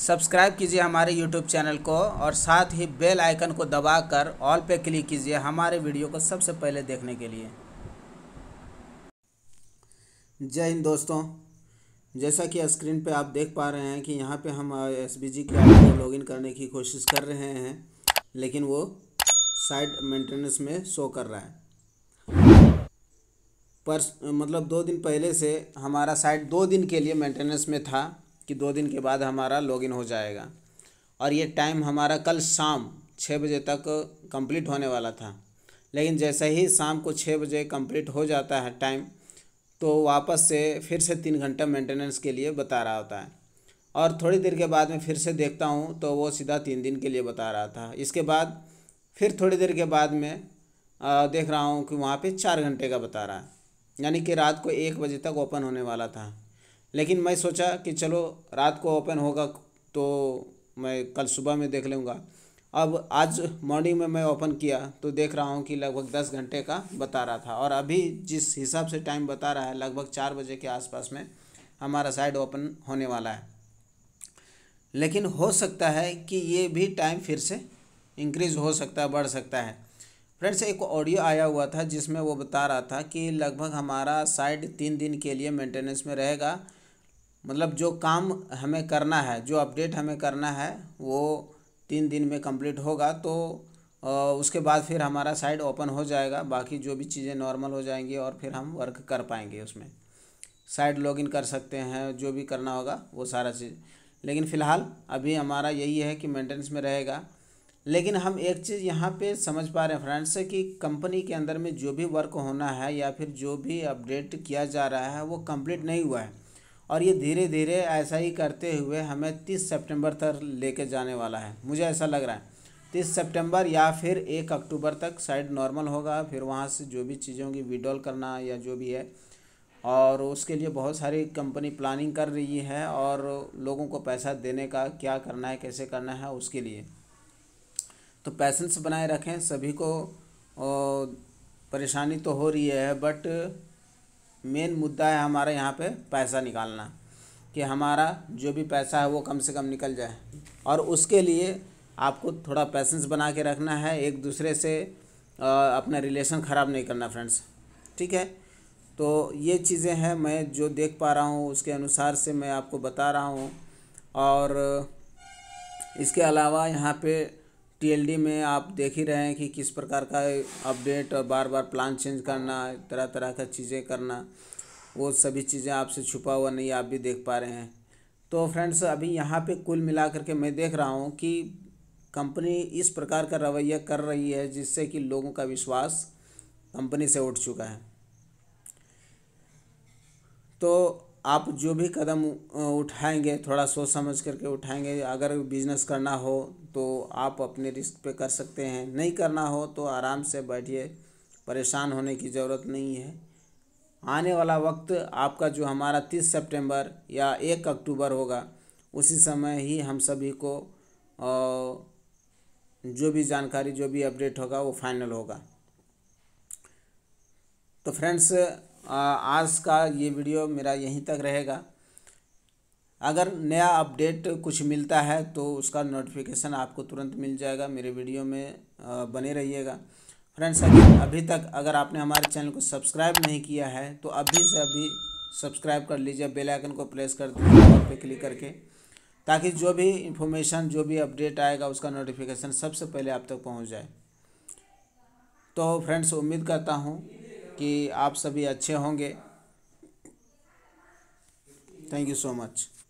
subscribe कीजिए हमारे YouTube channel को और साथ ही बेल आइकन को दबाकर ऑल पे क्लिक कीजिए हमारे वीडियो को सबसे पहले देखने के लिए जय हिंद दोस्तों जैसा कि स्क्रीन पे आप देख पा रहे हैं कि यहाँ पे हम एस बी जी के लॉगिन करने की कोशिश कर रहे हैं लेकिन वो साइड मेंटेनेंस में शो कर रहा है पर मतलब दो दिन पहले से हमारा साइट दो दिन के लिए मेंटेनेंस में था कि दो दिन के बाद हमारा लॉगिन हो जाएगा और ये टाइम हमारा कल शाम छः बजे तक कंप्लीट होने वाला था लेकिन जैसे ही शाम को छः बजे कंप्लीट हो जाता है टाइम तो वापस से फिर से तीन घंटा मेंटेनेंस के लिए बता रहा होता है और थोड़ी देर के बाद मैं फिर से देखता हूँ तो वो सीधा तीन दिन के लिए बता रहा था इसके बाद फिर थोड़ी देर के बाद में देख रहा हूँ कि वहाँ पे चार घंटे का बता रहा है यानी कि रात को एक बजे तक ओपन होने वाला था लेकिन मैं सोचा कि चलो रात को ओपन होगा तो मैं कल सुबह में देख लूँगा अब आज मॉर्निंग में मैं ओपन किया तो देख रहा हूँ कि लगभग दस घंटे का बता रहा था और अभी जिस हिसाब से टाइम बता रहा है लगभग चार बजे के आसपास में हमारा साइड ओपन होने वाला है लेकिन हो सकता है कि ये भी टाइम फिर से इंक्रीज़ हो सकता है बढ़ सकता है फ्रेंड्स एक ऑडियो आया हुआ था जिसमें वो बता रहा था कि लगभग हमारा साइड तीन दिन के लिए मेंटेनेंस में रहेगा मतलब जो काम हमें करना है जो अपडेट हमें करना है वो तीन दिन में कंप्लीट होगा तो उसके बाद फिर हमारा साइट ओपन हो जाएगा बाकी जो भी चीज़ें नॉर्मल हो जाएंगी और फिर हम वर्क कर पाएंगे उसमें साइट लॉगिन कर सकते हैं जो भी करना होगा वो सारा चीज़ लेकिन फ़िलहाल अभी हमारा यही है कि मेंटेनेंस में रहेगा लेकिन हम एक चीज़ यहाँ पे समझ पा रहे हैं फ्रेंड्स कि कंपनी के अंदर में जो भी वर्क होना है या फिर जो भी अपडेट किया जा रहा है वो कंप्लीट नहीं हुआ है और ये धीरे धीरे ऐसा ही करते हुए हमें तीस सितंबर तक लेके जाने वाला है मुझे ऐसा लग रहा है तीस सितंबर या फिर एक अक्टूबर तक साइड नॉर्मल होगा फिर वहाँ से जो भी चीज़ें होंगी विड्रॉल करना या जो भी है और उसके लिए बहुत सारी कंपनी प्लानिंग कर रही है और लोगों को पैसा देने का क्या करना है कैसे करना है उसके लिए तो पैसेंस बनाए रखें सभी को परेशानी तो हो रही है बट मेन मुद्दा है हमारा यहाँ पे पैसा निकालना कि हमारा जो भी पैसा है वो कम से कम निकल जाए और उसके लिए आपको थोड़ा पैसेंस बना के रखना है एक दूसरे से अपना रिलेशन ख़राब नहीं करना फ्रेंड्स ठीक है तो ये चीज़ें हैं मैं जो देख पा रहा हूँ उसके अनुसार से मैं आपको बता रहा हूँ और इसके अलावा यहाँ पे टीएलडी में आप देख ही रहे हैं कि किस प्रकार का अपडेट और बार बार प्लान चेंज करना तरह तरह का चीज़ें करना वो सभी चीज़ें आपसे छुपा हुआ नहीं आप भी देख पा रहे हैं तो फ्रेंड्स अभी यहाँ पे कुल मिला करके मैं देख रहा हूँ कि कंपनी इस प्रकार का रवैया कर रही है जिससे कि लोगों का विश्वास कंपनी से उठ चुका है तो आप जो भी कदम उठाएंगे थोड़ा सोच समझ करके उठाएंगे अगर बिजनेस करना हो तो आप अपने रिस्क पे कर सकते हैं नहीं करना हो तो आराम से बैठिए परेशान होने की ज़रूरत नहीं है आने वाला वक्त आपका जो हमारा तीस सितंबर या एक अक्टूबर होगा उसी समय ही हम सभी को जो भी जानकारी जो भी अपडेट होगा वो फाइनल होगा तो फ्रेंड्स आज का ये वीडियो मेरा यहीं तक रहेगा अगर नया अपडेट कुछ मिलता है तो उसका नोटिफिकेशन आपको तुरंत मिल जाएगा मेरे वीडियो में बने रहिएगा फ्रेंड्स अगर अभी तक अगर आपने हमारे चैनल को सब्सक्राइब नहीं किया है तो अभी से अभी सब्सक्राइब कर लीजिए बेल आइकन को प्रेस कर दीजिए और पे क्लिक करके ताकि जो भी इन्फॉर्मेशन जो भी अपडेट आएगा उसका नोटिफिकेशन सबसे पहले आप तक पहुँच जाए तो फ्रेंड्स उम्मीद करता हूँ कि आप सभी अच्छे होंगे थैंक यू सो मच